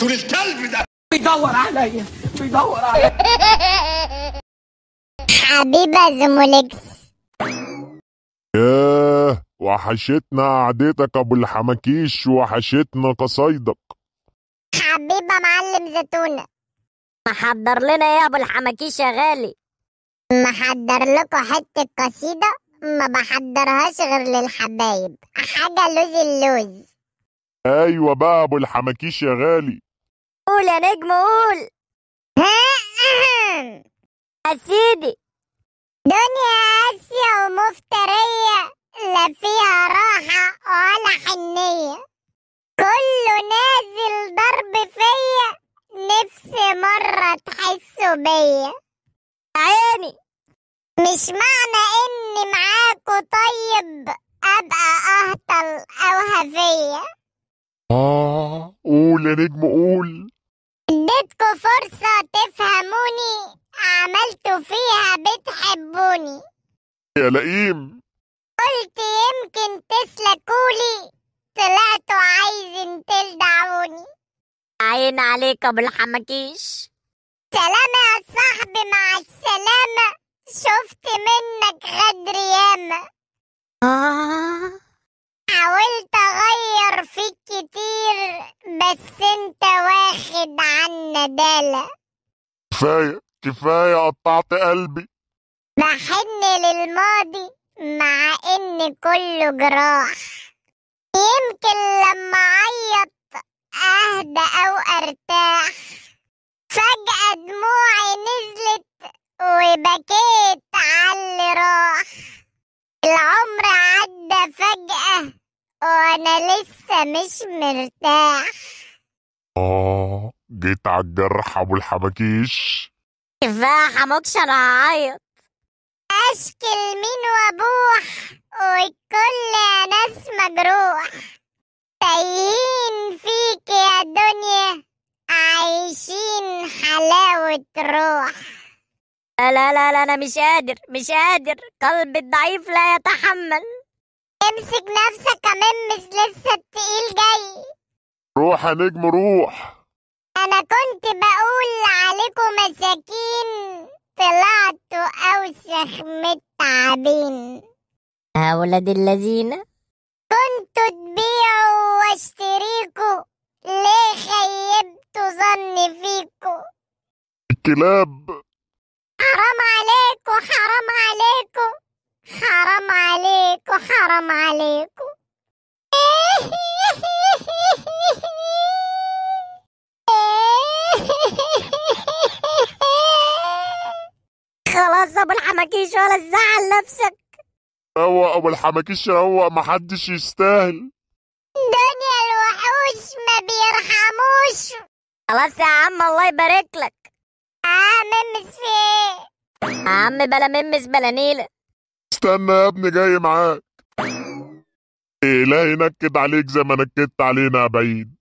تقول الكلب ده بيدور عليا بيدور عليا حبيبة زمولكس ياه وحشتنا قعدتك ابو الحماكيش وحشتنا قصايدك حبيبة معلم زيتونة محضر لنا ايه يا ابو الحماكيش يا غالي محضر لكم حتة قصيدة ما بحضرهاش غير للحبايب حاجة لوز اللوز ايوه بقى ابو الحماكيش يا غالي قول يا نجم قول سيدي دنيا قاسية ومفترية لا فيها راحة ولا حنية كله نازل ضرب فيا نفسي مرة تحسوا بيا عيني مش معنى اني معاكوا طيب ابقى اهطل او هفيه اه قول يا نجم قول فرصة تفهموني عملت فيها بتحبوني يا لئيم قلت يمكن تسلكولي طلعتوا عايزين تلدعوني عين عليك ابو الحمكيش سلام يا صاحبي مع السلامة شفت منك غدر ياما ندالة كفاية كفاية قطعت قلبي بحن للماضي مع إن كله جراح يمكن لما أعيط أهدى أو أرتاح فجأة دموعي نزلت وبكيت اللي راح العمر عدى فجأة وأنا لسه مش مرتاح آه. جيت على الجرح ابو الحبكيش كفايه حموكش انا هعيط اشكل مين وابوح والكل يا ناس مجروح تايهين فيك يا دنيا عايشين حلاوة روح لا لا لا انا مش قادر مش قادر قلب الضعيف لا يتحمل امسك نفسك يا ممس لسه التقيل جاي روح يا نجم روح عليكم مساكين طلعتوا أوسخ من التعبين يا الذين كنتوا تبيعوا واشتريكوا ليه خيبتوا ظني فيكوا الكلاب حرام عليكوا حرام عليكوا حرام عليكوا حرام عليكوا ابو الحماكيش ولا تزعل نفسك هو ابو الحماكيش هو محدش يستاهل دنيا الوحوش ما بيرحموش خلاص يا عم الله يبارك لك اه ممس في ايه يا عم بلا ممس بلا نيلة استنى يا ابني جاي معاك إيه لا ينكد عليك زي ما نكدت علينا يا بعيد